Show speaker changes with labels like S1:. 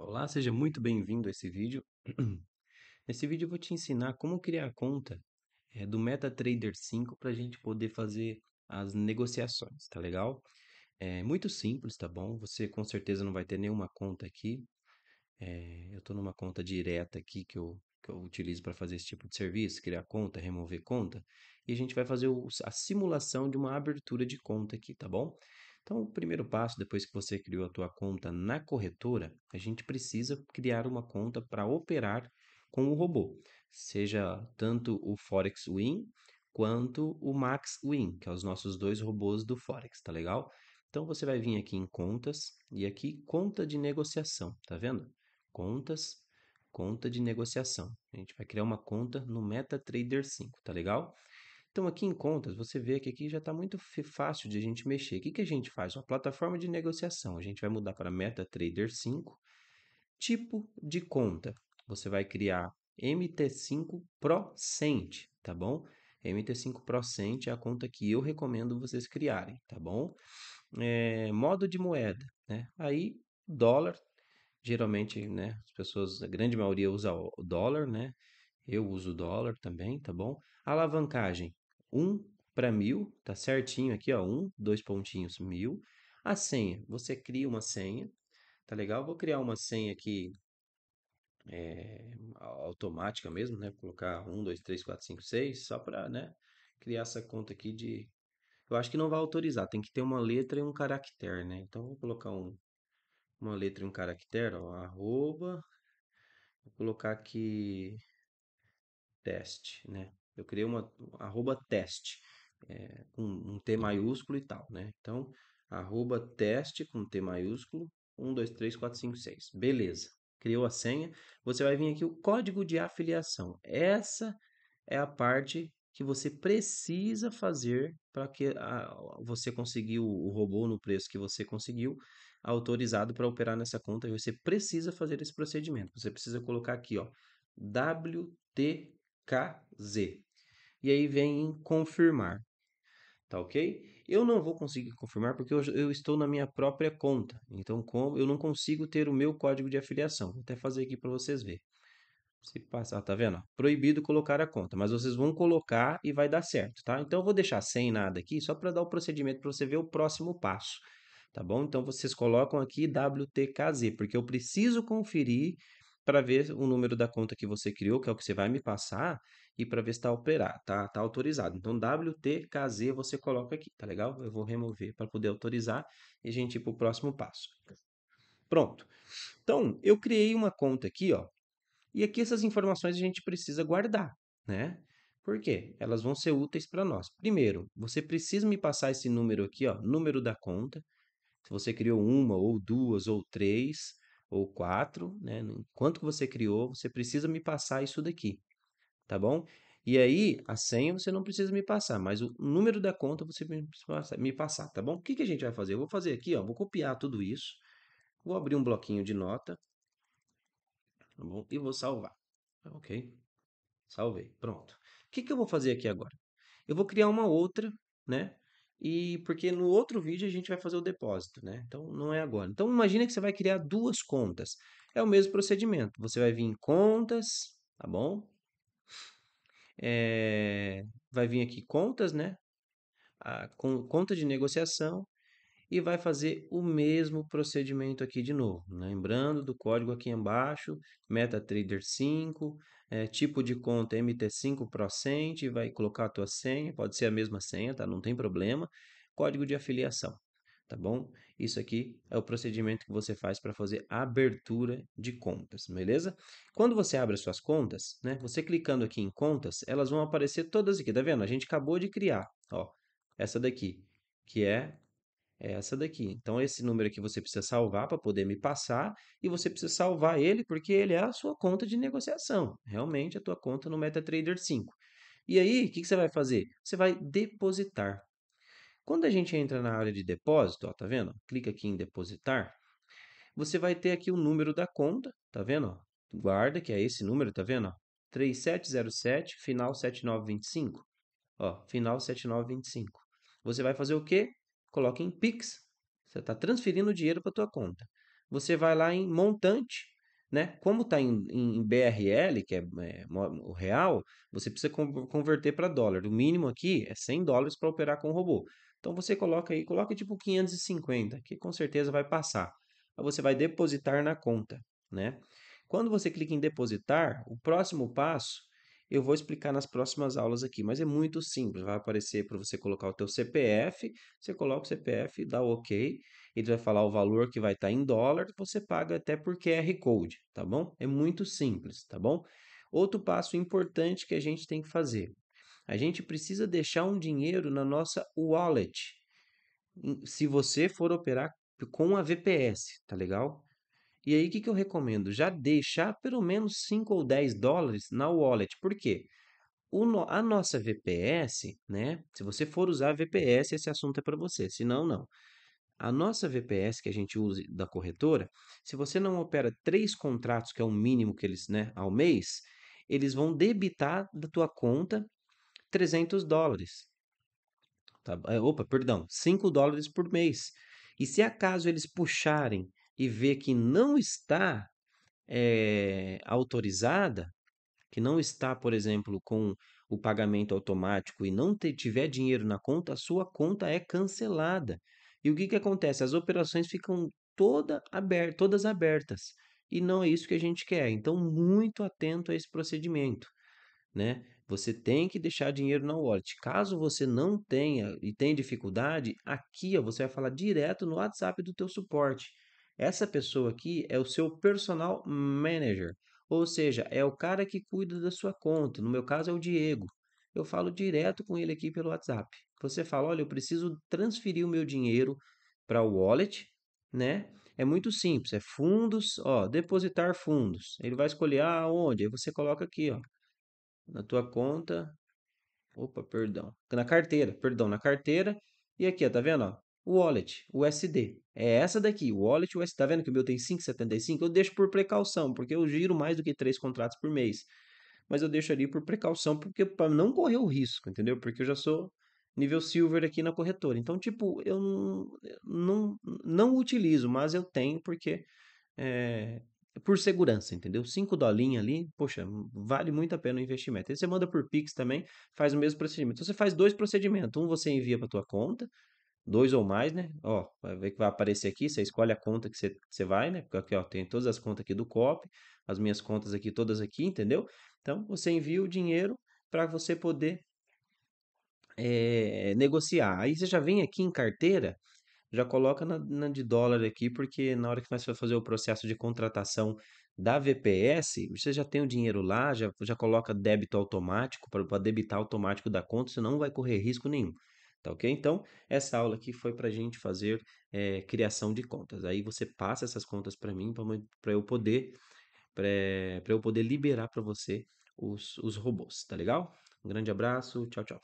S1: Olá, seja muito bem-vindo a esse vídeo. Nesse vídeo eu vou te ensinar como criar a conta é, do MetaTrader 5 para a gente poder fazer as negociações, tá legal? É muito simples, tá bom? Você com certeza não vai ter nenhuma conta aqui. É, eu estou numa conta direta aqui que eu, que eu utilizo para fazer esse tipo de serviço, criar conta, remover conta. E a gente vai fazer o, a simulação de uma abertura de conta aqui, tá bom? Então, o primeiro passo, depois que você criou a tua conta na corretora, a gente precisa criar uma conta para operar com o robô, seja tanto o Forex Win quanto o Max Win, que é os nossos dois robôs do Forex, tá legal? Então você vai vir aqui em contas e aqui conta de negociação, tá vendo? Contas, conta de negociação. A gente vai criar uma conta no MetaTrader 5, tá legal? Então, aqui em contas, você vê que aqui já está muito fácil de a gente mexer. O que, que a gente faz? Uma plataforma de negociação. A gente vai mudar para MetaTrader 5. Tipo de conta. Você vai criar MT5 Procent, tá bom? MT5 Procent é a conta que eu recomendo vocês criarem, tá bom? É, modo de moeda, né? Aí, dólar. Geralmente, né? As pessoas, a grande maioria usa o dólar, né? Eu uso dólar também, tá bom? Alavancagem. 1 para 1000, tá certinho aqui, ó, 1, dois pontinhos, 1000. A senha, você cria uma senha, tá legal? Vou criar uma senha aqui é, automática mesmo, né? Vou colocar 1, 2, 3, 4, 5, 6, só para, né, criar essa conta aqui de... Eu acho que não vai autorizar, tem que ter uma letra e um caractere, né? Então, vou colocar um, uma letra e um caractere, ó, arroba, vou colocar aqui teste, né? Eu criei uma arroba teste, é, um, um T uhum. maiúsculo e tal, né? Então, arroba teste com T maiúsculo, 1, 2, 3, 4, 5, 6. Beleza. Criou a senha. Você vai vir aqui o código de afiliação. Essa é a parte que você precisa fazer para que a, você conseguir o, o robô no preço que você conseguiu autorizado para operar nessa conta. E você precisa fazer esse procedimento. Você precisa colocar aqui, ó, WTKZ e aí vem em confirmar. Tá ok? Eu não vou conseguir confirmar porque eu, eu estou na minha própria conta. Então, como eu não consigo ter o meu código de afiliação. Vou até fazer aqui para vocês verem. Se passar, ah, tá vendo? Proibido colocar a conta, mas vocês vão colocar e vai dar certo, tá? Então eu vou deixar sem nada aqui, só para dar o procedimento para você ver o próximo passo, tá bom? Então vocês colocam aqui WTKZ, porque eu preciso conferir para ver o número da conta que você criou, que é o que você vai me passar, e para ver se está operar, tá, tá autorizado. Então, WTKZ você coloca aqui, tá legal? Eu vou remover para poder autorizar e a gente ir para o próximo passo. Pronto. Então, eu criei uma conta aqui, ó. E aqui essas informações a gente precisa guardar, né? Por quê? Elas vão ser úteis para nós. Primeiro, você precisa me passar esse número aqui, ó, número da conta. Se você criou uma ou duas ou três, ou quatro, né? Enquanto que você criou, você precisa me passar isso daqui, tá bom? E aí, a senha você não precisa me passar, mas o número da conta você me passar, tá bom? O que, que a gente vai fazer? Eu vou fazer aqui, ó, vou copiar tudo isso, vou abrir um bloquinho de nota, tá bom? E vou salvar, ok? Salvei, pronto. O que, que eu vou fazer aqui agora? Eu vou criar uma outra, né? e porque no outro vídeo a gente vai fazer o depósito, né? Então não é agora. Então imagina que você vai criar duas contas. É o mesmo procedimento. Você vai vir em contas, tá bom? É... vai vir aqui contas, né? A, com, conta de negociação e vai fazer o mesmo procedimento aqui de novo. Né? Lembrando do código aqui embaixo, MetaTrader 5, é, tipo de conta MT5 Procent, vai colocar a tua senha, pode ser a mesma senha, tá? Não tem problema. Código de afiliação, tá bom? Isso aqui é o procedimento que você faz para fazer a abertura de contas, beleza? Quando você abre as suas contas, né? Você clicando aqui em contas, elas vão aparecer todas aqui, tá vendo? A gente acabou de criar, ó, essa daqui, que é é essa daqui. Então, esse número aqui você precisa salvar para poder me passar e você precisa salvar ele porque ele é a sua conta de negociação, realmente a tua conta no MetaTrader 5. E aí, o que, que, você vai fazer? Você vai depositar. Quando a gente entra na área de depósito, ó, tá vendo? Clica aqui em depositar. Você vai ter aqui o número da conta, tá vendo? Guarda, que é esse número, tá vendo? 3707, final 7925. Ó, final 7925. Você vai fazer o quê? coloca em Pix. Você está transferindo o dinheiro para a tua conta. Você vai lá em montante, né? Como está em, em, BRL, que é, é, o real, você precisa converter para dólar. O mínimo aqui é 100 dólares para operar com o robô. Então você coloca aí, coloca tipo 550, que com certeza vai passar. Aí você vai depositar na conta, né? Quando você clica em depositar, o próximo passo eu vou explicar nas próximas aulas aqui, mas é muito simples. Vai aparecer para você colocar o teu CPF, você coloca o CPF, dá o OK, ele vai falar o valor que vai estar tá em dólar, você paga até por QR Code, tá bom? É muito simples, tá bom? Outro passo importante que a gente tem que fazer. A gente precisa deixar um dinheiro na nossa wallet. Se você for operar com a VPS, tá legal? E aí, o que, que eu recomendo? Já deixar pelo menos 5 ou 10 dólares na wallet. Por quê? O, a nossa VPS, né? Se você for usar a VPS, esse assunto é para você. Se não, não. A nossa VPS que a gente usa da corretora, se você não opera três contratos, que é o mínimo que eles, né, ao mês, eles vão debitar da tua conta 300 dólares. Tá, é, opa, perdão, 5 dólares por mês. E se acaso eles puxarem e vê que não está é, autorizada, que não está, por exemplo, com o pagamento automático e não te, tiver dinheiro na conta, a sua conta é cancelada. E o que, que acontece? As operações ficam toda aberta, todas abertas. E não é isso que a gente quer. Então, muito atento a esse procedimento. Né? Você tem que deixar dinheiro na wallet. Caso você não tenha e tenha dificuldade, aqui ó, você vai falar direto no WhatsApp do teu suporte. Essa pessoa aqui é o seu personal manager, ou seja, é o cara que cuida da sua conta. No meu caso é o Diego. Eu falo direto com ele aqui pelo WhatsApp. Você fala: "Olha, eu preciso transferir o meu dinheiro para o wallet, né? É muito simples, é fundos, ó, depositar fundos. Ele vai escolher aonde, ah, aí você coloca aqui, ó, na tua conta. Opa, perdão. Na carteira, perdão, na carteira. E aqui, ó, tá vendo, ó? wallet USD. É essa daqui, wallet USD. Tá vendo que o meu tem 5,75? Eu deixo por precaução, porque eu giro mais do que três contratos por mês. Mas eu deixo ali por precaução, porque para não correr o risco, entendeu? Porque eu já sou nível silver aqui na corretora. Então, tipo, eu não, não, não utilizo, mas eu tenho porque é, por segurança, entendeu? 5 dolinhas ali, poxa, vale muito a pena o investimento. Aí você manda por Pix também, faz o mesmo procedimento. Então, você faz dois procedimentos. Um você envia para tua conta, dois ou mais, né? Ó, vai ver que vai aparecer aqui, você escolhe a conta que você, vai, né? Porque aqui, ó, tem todas as contas aqui do COP, as minhas contas aqui, todas aqui, entendeu? Então, você envia o dinheiro para você poder é, negociar. Aí você já vem aqui em carteira, já coloca na, na, de dólar aqui, porque na hora que você vai fazer o processo de contratação da VPS, você já tem o dinheiro lá, já, já coloca débito automático para debitar automático da conta, você não vai correr risco nenhum. Tá ok? Então, essa aula aqui foi para a gente fazer é, criação de contas. Aí você passa essas contas para mim, para eu poder para eu poder liberar para você os, os robôs, tá legal? Um grande abraço, tchau, tchau.